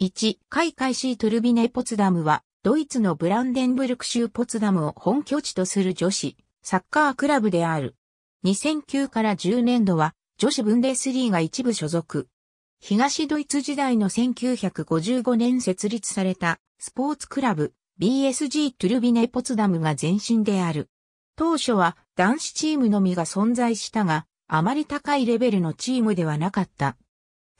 1、開会シトゥルビネ・ポツダムは、ドイツのブランデンブルク州ポツダムを本拠地とする女子、サッカークラブである。2009から10年度は、女子ブンデスリーが一部所属。東ドイツ時代の1955年設立されたスポーツクラブ BSG トゥルビネ・ポツダムが前身である。当初は男子チームのみが存在したが、あまり高いレベルのチームではなかった。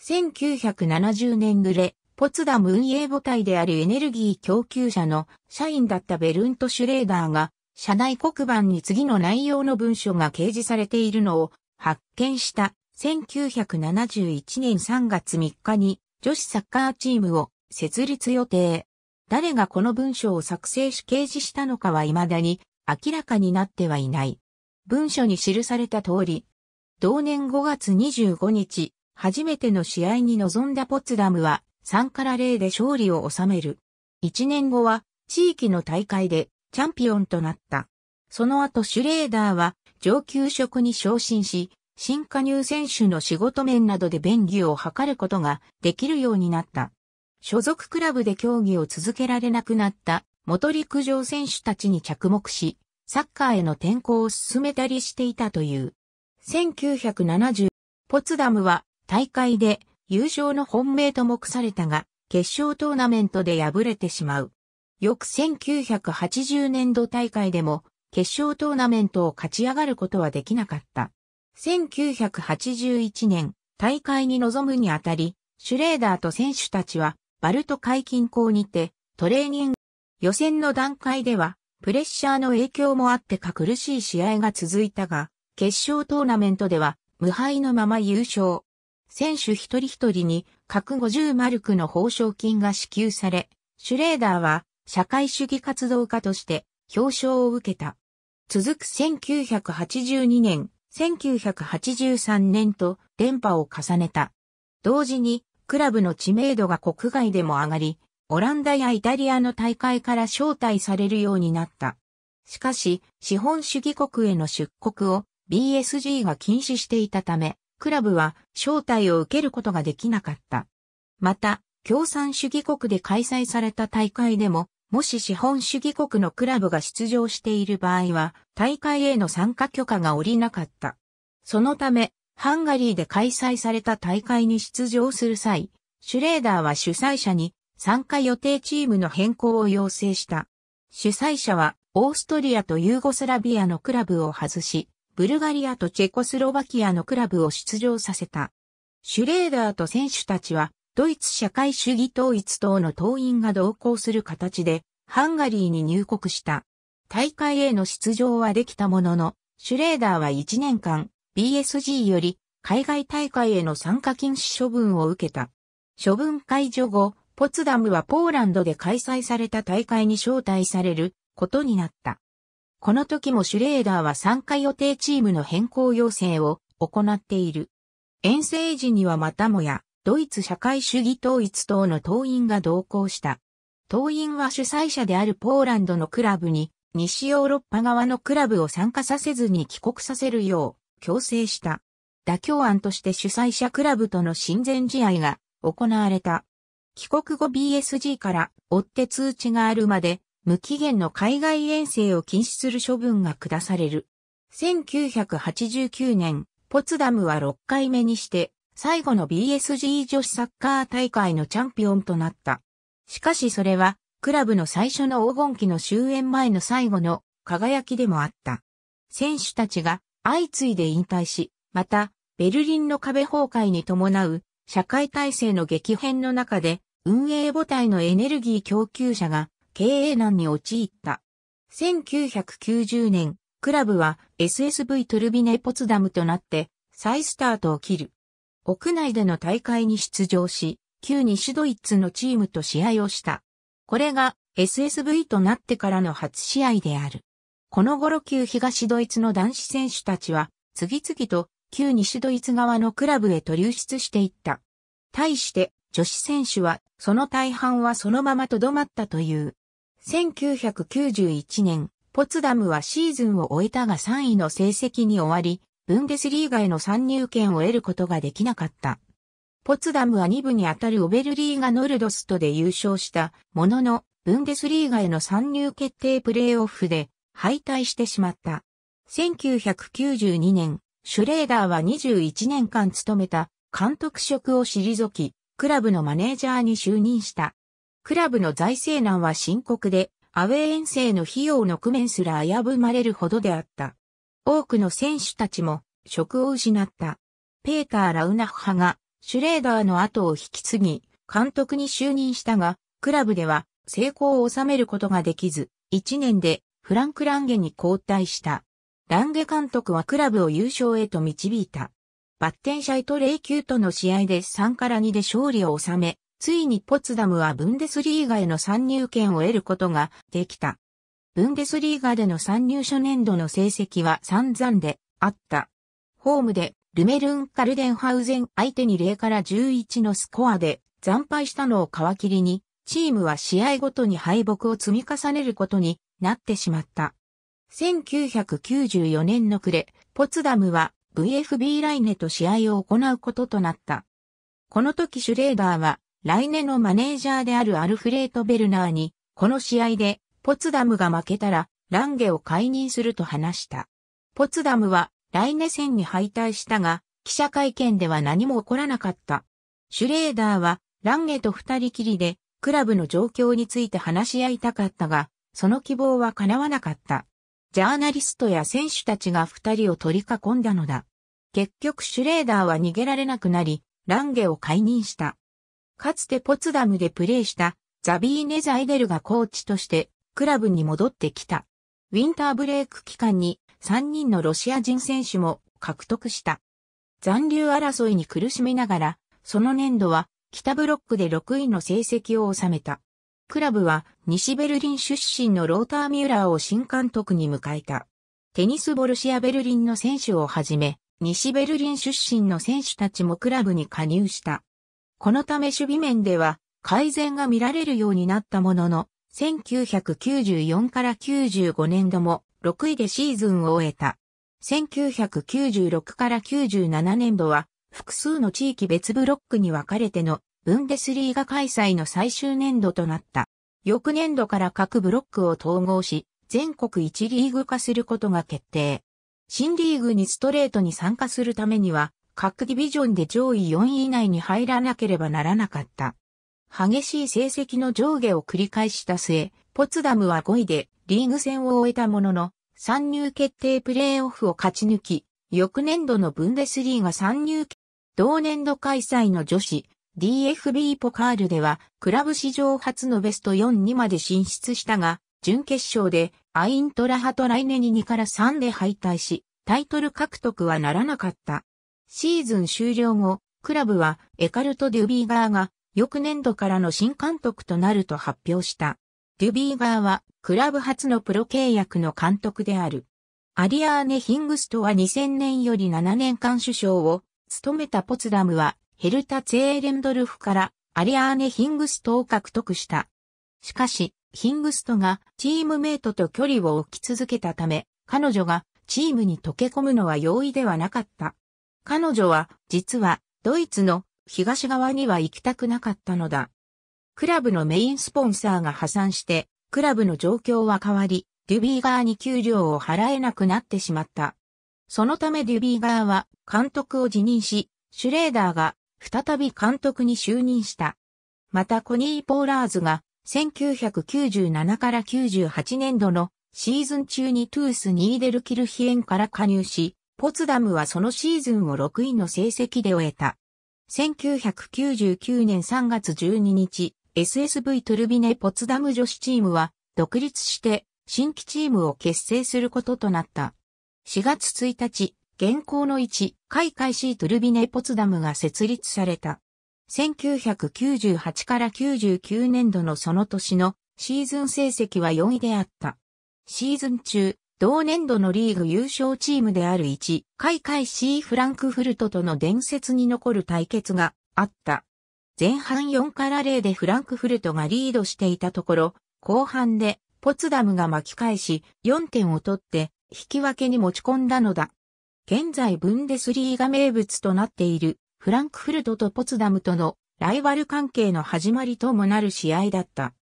1970年暮れ、ポツダム運営母体であるエネルギー供給者の社員だったベルント・シュレーダーが、社内黒板に次の内容の文書が掲示されているのを発見した1971年3月3日に女子サッカーチームを設立予定。誰がこの文書を作成し掲示したのかは未だに明らかになってはいない。文書に記された通り、同年5月25日、初めての試合に臨んだポツダムは3から0で勝利を収める。1年後は地域の大会でチャンピオンとなった。その後シュレーダーは上級職に昇進し、新加入選手の仕事面などで便宜を図ることができるようになった。所属クラブで競技を続けられなくなった元陸上選手たちに着目し、サッカーへの転向を進めたりしていたという。1970、ポツダムは大会で優勝の本命と目されたが、決勝トーナメントで敗れてしまう。翌1980年度大会でも、決勝トーナメントを勝ち上がることはできなかった。1981年、大会に臨むにあたり、シュレーダーと選手たちは、バルト海近郊にて、トレーニング、予選の段階では、プレッシャーの影響もあってか苦しい試合が続いたが、決勝トーナメントでは、無敗のまま優勝。選手一人一人に各50マルクの報奨金が支給され、シュレーダーは社会主義活動家として表彰を受けた。続く1982年、1983年と連覇を重ねた。同時にクラブの知名度が国外でも上がり、オランダやイタリアの大会から招待されるようになった。しかし、資本主義国への出国を BSG が禁止していたため、クラブは招待を受けることができなかった。また、共産主義国で開催された大会でも、もし資本主義国のクラブが出場している場合は、大会への参加許可が下りなかった。そのため、ハンガリーで開催された大会に出場する際、シュレーダーは主催者に参加予定チームの変更を要請した。主催者はオーストリアとユーゴスラビアのクラブを外し、ブルガリアとチェコスロバキアのクラブを出場させた。シュレーダーと選手たちは、ドイツ社会主義統一党の党員が同行する形で、ハンガリーに入国した。大会への出場はできたものの、シュレーダーは1年間、BSG より海外大会への参加禁止処分を受けた。処分解除後、ポツダムはポーランドで開催された大会に招待されることになった。この時もシュレーダーは参加予定チームの変更要請を行っている。遠征時にはまたもや、ドイツ社会主義統一党の党員が同行した。党員は主催者であるポーランドのクラブに、西ヨーロッパ側のクラブを参加させずに帰国させるよう強制した。妥協案として主催者クラブとの親善試合が行われた。帰国後 BSG から追って通知があるまで無期限の海外遠征を禁止する処分が下される。1989年、ポツダムは6回目にして、最後の BSG 女子サッカー大会のチャンピオンとなった。しかしそれは、クラブの最初の黄金期の終焉前の最後の輝きでもあった。選手たちが相次いで引退し、また、ベルリンの壁崩壊に伴う社会体制の激変の中で、運営母体のエネルギー供給者が経営難に陥った。1990年、クラブは SSV トルビネポツダムとなって再スタートを切る。屋内での大会に出場し、旧西ドイツのチームと試合をした。これが SSV となってからの初試合である。この頃旧東ドイツの男子選手たちは、次々と旧西ドイツ側のクラブへと流出していった。対して、女子選手は、その大半はそのままとどまったという。1991年、ポツダムはシーズンを終えたが3位の成績に終わり、ブンデスリーガへの参入権を得ることができなかった。ポツダムは2部にあたるオベルリーガノルドストで優勝したものの、ブンデスリーガへの参入決定プレーオフで敗退してしまった。1992年、シュレーダーは21年間務めた監督職を退き、クラブのマネージャーに就任した。クラブの財政難は深刻で、アウェー遠征の費用の工面すら危ぶまれるほどであった。多くの選手たちも職を失った。ペーター・ラウナッハがシュレーダーの後を引き継ぎ、監督に就任したが、クラブでは成功を収めることができず、1年でフランク・ランゲに交代した。ランゲ監督はクラブを優勝へと導いた。バッテンシャイト・レイキューとの試合で3から2で勝利を収め、ついにポツダムはブンデスリーガへの参入権を得ることができた。ブンデスリーガでの参入初年度の成績は散々であった。ホームでルメルン・カルデンハウゼン相手に0から11のスコアで惨敗したのを皮切りに、チームは試合ごとに敗北を積み重ねることになってしまった。1994年の暮れ、ポツダムは VFB ライネと試合を行うこととなった。この時シュレーダーは来年のマネージャーであるアルフレート・ベルナーに、この試合で、ポツダムが負けたら、ランゲを解任すると話した。ポツダムは、来年戦に敗退したが、記者会見では何も起こらなかった。シュレーダーは、ランゲと二人きりで、クラブの状況について話し合いたかったが、その希望は叶わなかった。ジャーナリストや選手たちが二人を取り囲んだのだ。結局シュレーダーは逃げられなくなり、ランゲを解任した。かつてポツダムでプレーしたザビーネ・ザイデルがコーチとしてクラブに戻ってきた。ウィンターブレイク期間に3人のロシア人選手も獲得した。残留争いに苦しみながら、その年度は北ブロックで6位の成績を収めた。クラブは西ベルリン出身のローター・ミューラーを新監督に迎えた。テニスボルシア・ベルリンの選手をはじめ、西ベルリン出身の選手たちもクラブに加入した。このため守備面では改善が見られるようになったものの、1994から95年度も6位でシーズンを終えた。1996から97年度は複数の地域別ブロックに分かれてのブンデスリーガ開催の最終年度となった。翌年度から各ブロックを統合し、全国一リーグ化することが決定。新リーグにストレートに参加するためには、各ディビジョンで上位4位以内に入らなければならなかった。激しい成績の上下を繰り返した末、ポツダムは5位でリーグ戦を終えたものの、参入決定プレーオフを勝ち抜き、翌年度のブンデスリーが参入、同年度開催の女子 DFB ポカールでは、クラブ史上初のベスト4にまで進出したが、準決勝でアイントラハトライネに2から3で敗退し、タイトル獲得はならなかった。シーズン終了後、クラブはエカルト・デュビーガーが翌年度からの新監督となると発表した。デュビーガーはクラブ初のプロ契約の監督である。アリアーネ・ヒングストは2000年より7年間首相を務めたポツダムはヘルタ・ツェーレンドルフからアリアーネ・ヒングストを獲得した。しかし、ヒングストがチームメイトと距離を置き続けたため、彼女がチームに溶け込むのは容易ではなかった。彼女は、実は、ドイツの東側には行きたくなかったのだ。クラブのメインスポンサーが破産して、クラブの状況は変わり、デュビー側に給料を払えなくなってしまった。そのためデュビー側は監督を辞任し、シュレーダーが再び監督に就任した。またコニー・ポーラーズが1997から98年度のシーズン中にトゥース・ニーデル・キルヒエンから加入し、ポツダムはそのシーズンを6位の成績で終えた。1999年3月12日、SSV トゥルビネポツダム女子チームは独立して新規チームを結成することとなった。4月1日、現行の1、開会 c・ トトルビネポツダムが設立された。1998から99年度のその年のシーズン成績は4位であった。シーズン中、同年度のリーグ優勝チームである1回会 C フランクフルトとの伝説に残る対決があった。前半4から0でフランクフルトがリードしていたところ、後半でポツダムが巻き返し4点を取って引き分けに持ち込んだのだ。現在ブンデスリーが名物となっているフランクフルトとポツダムとのライバル関係の始まりともなる試合だった。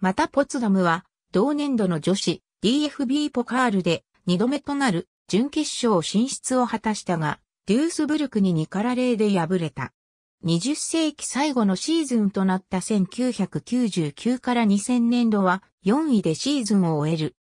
またポツダムは同年度の女子 DFB ポカールで2度目となる準決勝進出を果たしたが、デュースブルクに2から0で敗れた。20世紀最後のシーズンとなった1999から2000年度は4位でシーズンを終える。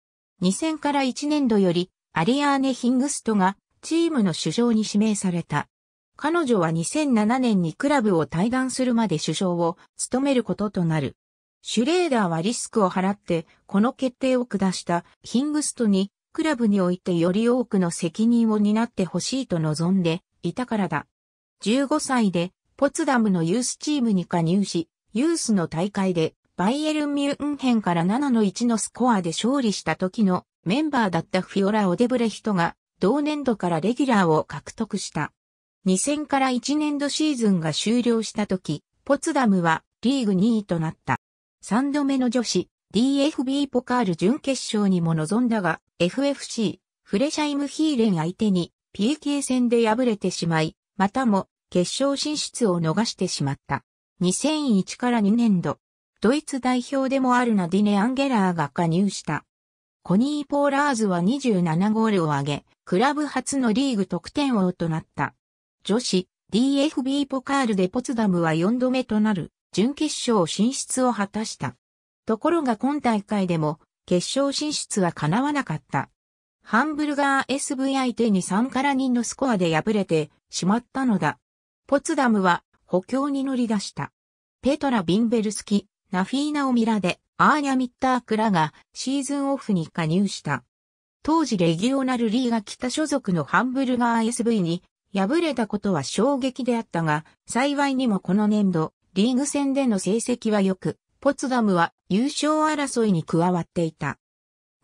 2000から1年度よりアリアーネ・ヒングストがチームの首相に指名された。彼女は2007年にクラブを退団するまで首相を務めることとなる。シュレーダーはリスクを払って、この決定を下したヒングストに、クラブにおいてより多くの責任を担ってほしいと望んでいたからだ。15歳で、ポツダムのユースチームに加入し、ユースの大会で、バイエルン・ミュンヘンから7の1のスコアで勝利した時のメンバーだったフィオラ・オデブレヒトが、同年度からレギュラーを獲得した。2000から1年度シーズンが終了した時、ポツダムはリーグ2位となった。3度目の女子 DFB ポカール準決勝にも臨んだが FFC フレシャイムヒーレン相手に PK 戦で敗れてしまい、またも決勝進出を逃してしまった。2001から2年度、ドイツ代表でもあるナディネ・アンゲラーが加入した。コニー・ポーラーズは27ゴールを挙げ、クラブ初のリーグ得点王となった。女子 DFB ポカールでポツダムは4度目となる準決勝進出を果たした。ところが今大会でも決勝進出は叶わなかった。ハンブルガー s v 相手に3から2のスコアで敗れてしまったのだ。ポツダムは補強に乗り出した。ペトラ・ビンベルスキ、ナフィーナ・オミラで、アーニャ・ミッタークラがシーズンオフに加入した。当時レギオナルリーが北所属のハンブルガー SV に敗れたことは衝撃であったが、幸いにもこの年度、リーグ戦での成績は良く、ポツダムは優勝争いに加わっていた。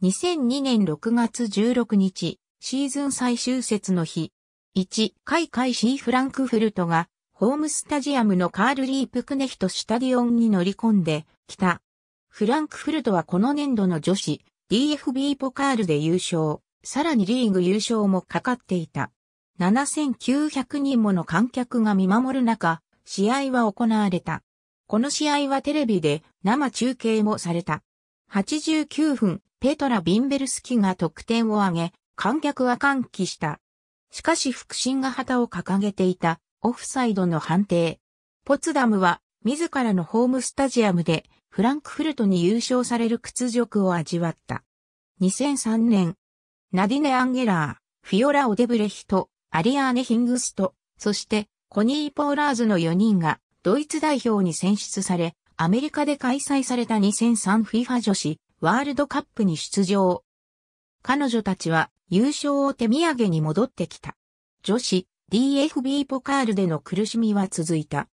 2002年6月16日、シーズン最終節の日、1、開会シフランクフルトが、ホームスタジアムのカール・リープ・クネヒト・スタディオンに乗り込んできた。フランクフルトはこの年度の女子 DFB ポカールで優勝、さらにリーグ優勝もかかっていた。7900人もの観客が見守る中、試合は行われた。この試合はテレビで生中継もされた。89分、ペトラ・ビンベルスキが得点を挙げ、観客は歓喜した。しかし腹心が旗を掲げていたオフサイドの判定。ポツダムは自らのホームスタジアムでフランクフルトに優勝される屈辱を味わった。2003年、ナディネ・アンゲラー、フィオラ・オデブレヒト、アリアーネ・ヒングスト、そしてコニー・ポーラーズの4人がドイツ代表に選出され、アメリカで開催された 2003FIFA 女子ワールドカップに出場。彼女たちは優勝を手土産に戻ってきた。女子 DFB ポカールでの苦しみは続いた。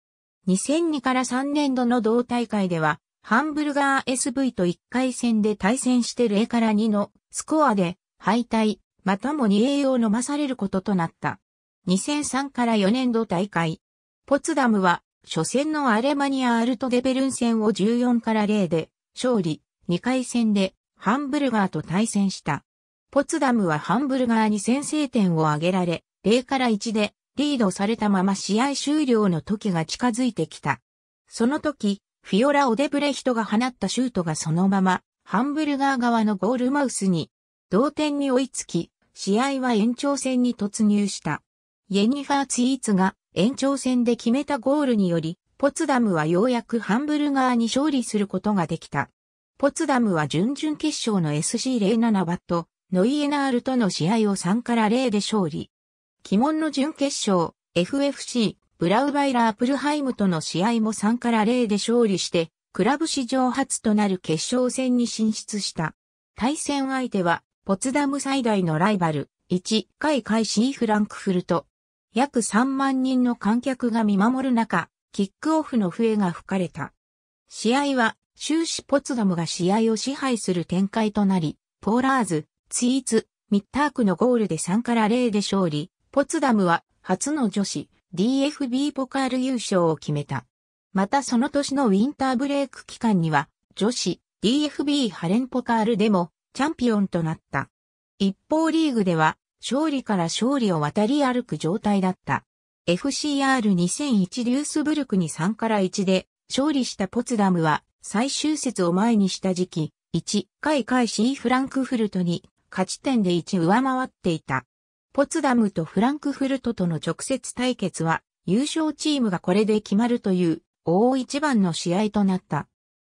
2002から3年度の同大会では、ハンブルガー SV と1回戦で対戦して0から2のスコアで敗退、またも 2A を飲まされることとなった。2003から4年度大会。ポツダムは、初戦のアレマニア・アルトデベルン戦を14から0で勝利、2回戦でハンブルガーと対戦した。ポツダムはハンブルガーに先制点を挙げられ、0から1でリードされたまま試合終了の時が近づいてきた。その時、フィオラ・オデブレヒトが放ったシュートがそのまま、ハンブルガー側のゴールマウスに、同点に追いつき、試合は延長戦に突入した。イェニファー・ツイーツが延長戦で決めたゴールにより、ポツダムはようやくハンブルガーに勝利することができた。ポツダムは準々決勝の SC07 バット、ノイエナールとの試合を3から0で勝利。鬼門の準決勝、FFC、ブラウバイラー・プルハイムとの試合も3から0で勝利して、クラブ史上初となる決勝戦に進出した。対戦相手は、ポツダム最大のライバル、1回開始フランクフルト。約3万人の観客が見守る中、キックオフの笛が吹かれた。試合は終始ポツダムが試合を支配する展開となり、ポーラーズ、ツイーツ、ミッタークのゴールで3から0で勝利、ポツダムは初の女子 DFB ポカール優勝を決めた。またその年のウィンターブレイク期間には女子 DFB ハレンポカールでもチャンピオンとなった。一方リーグでは勝利から勝利を渡り歩く状態だった。FCR2001 リュースブルクに3から1で勝利したポツダムは最終節を前にした時期、1回回 C フランクフルトに勝ち点で1上回っていた。ポツダムとフランクフルトとの直接対決は優勝チームがこれで決まるという大一番の試合となった。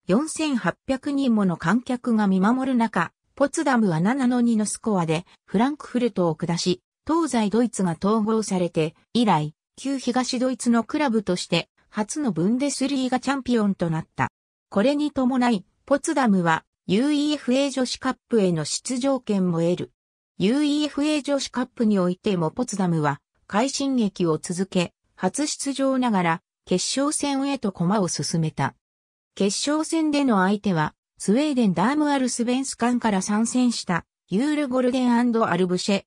4800人もの観客が見守る中、ポツダムは7の2のスコアでフランクフルトを下し、東西ドイツが統合されて以来、旧東ドイツのクラブとして初のブンデスリーガチャンピオンとなった。これに伴い、ポツダムは UEFA 女子カップへの出場権も得る。UEFA 女子カップにおいてもポツダムは快進撃を続け、初出場ながら決勝戦へと駒を進めた。決勝戦での相手はスウェーデンダームアルスベンス間から参戦したユール・ゴルデンアルブシェ。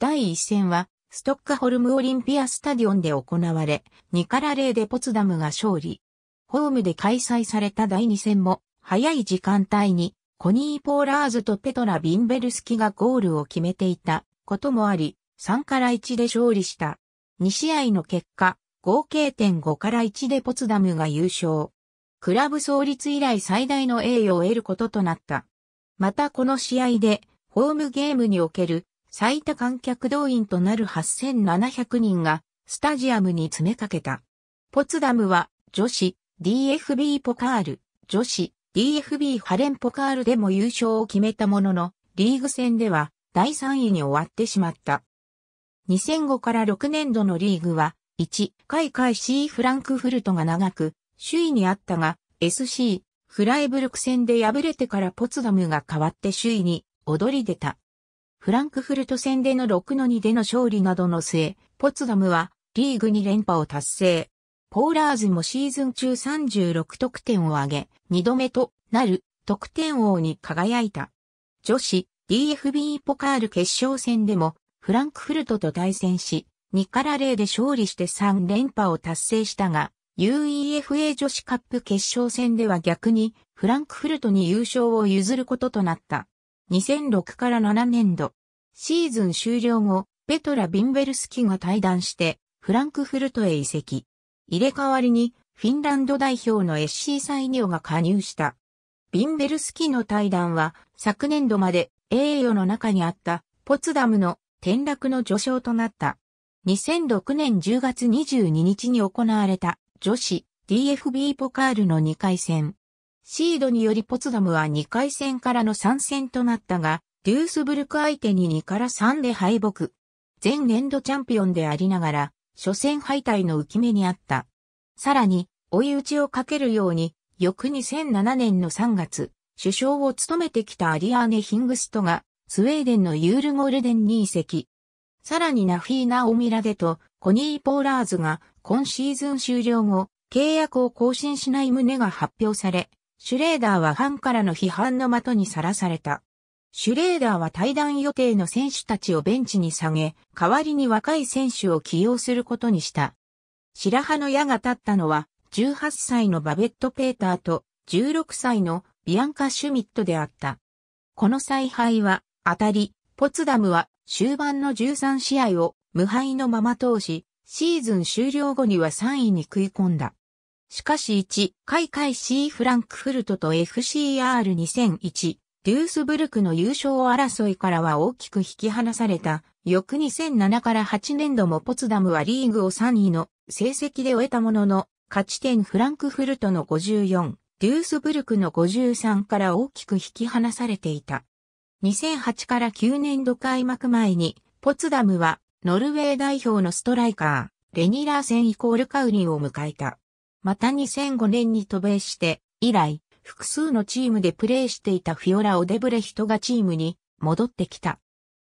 第1戦はストックホルムオリンピアスタディオンで行われ、2から0でポツダムが勝利。ホームで開催された第2戦も早い時間帯にコニー・ポーラーズとペトラ・ビンベルスキがゴールを決めていたこともあり、3から1で勝利した。2試合の結果、合計点5から1でポツダムが優勝。クラブ創立以来最大の栄誉を得ることとなった。またこの試合で、ホームゲームにおける最多観客動員となる8700人がスタジアムに詰めかけた。ポツダムは女子 DFB ポカール、女子 DFB ハレンポカールでも優勝を決めたものの、リーグ戦では第3位に終わってしまった。2005から6年度のリーグは、1、開会 C フランクフルトが長く、首位にあったが、SC、フライブルク戦で敗れてからポツダムが変わって首位に躍り出た。フランクフルト戦での6の2での勝利などの末、ポツダムはリーグ2連覇を達成。ポーラーズもシーズン中36得点を挙げ、2度目となる得点王に輝いた。女子 DFB ポカール決勝戦でもフランクフルトと対戦し、2から0で勝利して3連覇を達成したが、UEFA 女子カップ決勝戦では逆にフランクフルトに優勝を譲ることとなった。2006から7年度、シーズン終了後、ペトラ・ビンベルスキが退団して、フランクフルトへ移籍。入れ替わりに、フィンランド代表の SC サイニオが加入した。ビンベルスキの対談は、昨年度まで栄誉の中にあったポツダムの転落の序章となった。2006年10月22日に行われた女子 DFB ポカールの2回戦。シードによりポツダムは2回戦からの参戦となったが、デュースブルク相手に2から3で敗北。前年度チャンピオンでありながら、初戦敗退の浮き目にあった。さらに、追い打ちをかけるように、翌2007年の3月、首相を務めてきたアリアーネ・ヒングストが、スウェーデンのユールゴルデンに移籍。さらにナフィーナ・オミラデとコニー・ポーラーズが今シーズン終了後、契約を更新しない旨が発表され、シュレーダーはファンからの批判の的にさらされた。シュレーダーは対談予定の選手たちをベンチに下げ、代わりに若い選手を起用することにした。白羽の矢が立ったのは、18歳のバベット・ペーターと16歳のビアンカ・シュミットであった。この采配は、当たり、ポツダムは終盤の13試合を無敗のまま通し、シーズン終了後には3位に食い込んだ。しかし1、開会 C フランクフルトと FCR2001、デュースブルクの優勝争いからは大きく引き離された。翌2007から8年度もポツダムはリーグを3位の成績で終えたものの、勝ち点フランクフルトの54、デュースブルクの53から大きく引き離されていた。2008から9年度開幕前に、ポツダムはノルウェー代表のストライカー、レニラーセンイコールカウリンを迎えた。また2005年に渡米して、以来、複数のチームでプレーしていたフィオラ・オデブレヒトがチームに戻ってきた。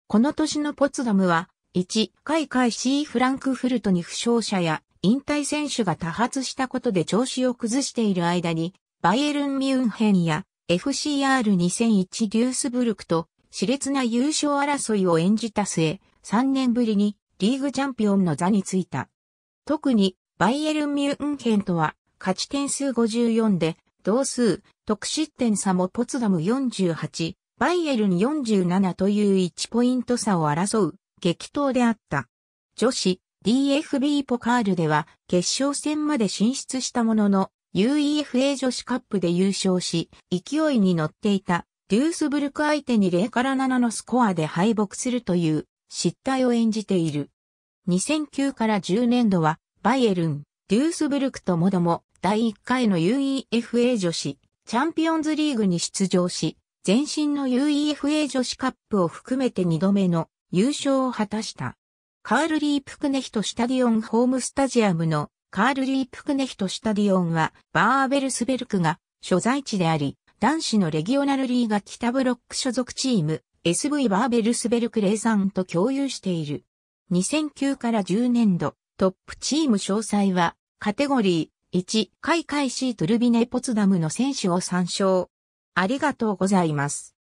この年のポツダムは、1、海海 C フランクフルトに負傷者や引退選手が多発したことで調子を崩している間に、バイエルン・ミュンヘンや FCR2001 デュースブルクと熾烈な優勝争いを演じた末、3年ぶりにリーグチャンピオンの座についた。特にバイエルン・ミュンヘンとは勝ち点数54で同数、得失点差もポツダム48、バイエルン47という1ポイント差を争う激闘であった。女子 DFB ポカールでは決勝戦まで進出したものの UEFA 女子カップで優勝し勢いに乗っていたデュースブルク相手に0から7のスコアで敗北するという失態を演じている。2009から10年度は、バイエルン、デュースブルクともども、第1回の UEFA 女子、チャンピオンズリーグに出場し、前身の UEFA 女子カップを含めて2度目の優勝を果たした。カールリー・プクネヒト・スタディオンホームスタジアムのカールリー・プクネヒト・スタディオンはバーベルスベルクが所在地であり、男子のレギオナルリーガ北ブロック所属チーム SV バーベルスベルクレーザンと共有している。2009から10年度、トップチーム詳細は、カテゴリー1、開会シートルビネポツダムの選手を参照。ありがとうございます。